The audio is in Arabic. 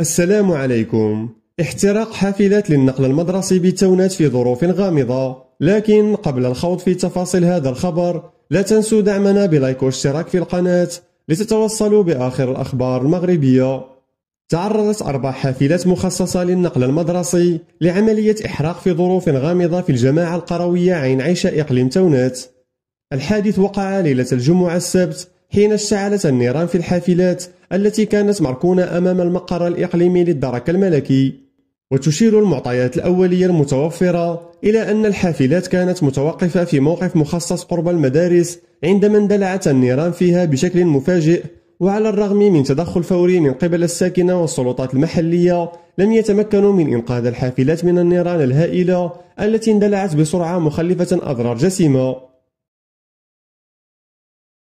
السلام عليكم احتراق حافلات للنقل المدرسي بتونات في ظروف غامضة لكن قبل الخوض في تفاصيل هذا الخبر لا تنسوا دعمنا بلايك واشتراك في القناة لتتوصلوا بآخر الأخبار المغربية تعرضت أربع حافلات مخصصة للنقل المدرسي لعملية إحراق في ظروف غامضة في الجماعة القروية عين عيشة إقليم تونات الحادث وقع ليلة الجمعة السبت حين اشتعلت النيران في الحافلات التي كانت مركونة أمام المقر الإقليمي للدرك الملكي وتشير المعطيات الأولية المتوفرة إلى أن الحافلات كانت متوقفة في موقف مخصص قرب المدارس عندما اندلعت النيران فيها بشكل مفاجئ وعلى الرغم من تدخل فوري من قبل الساكنة والسلطات المحلية لم يتمكنوا من إنقاذ الحافلات من النيران الهائلة التي اندلعت بسرعة مخلفة أضرار جسيمة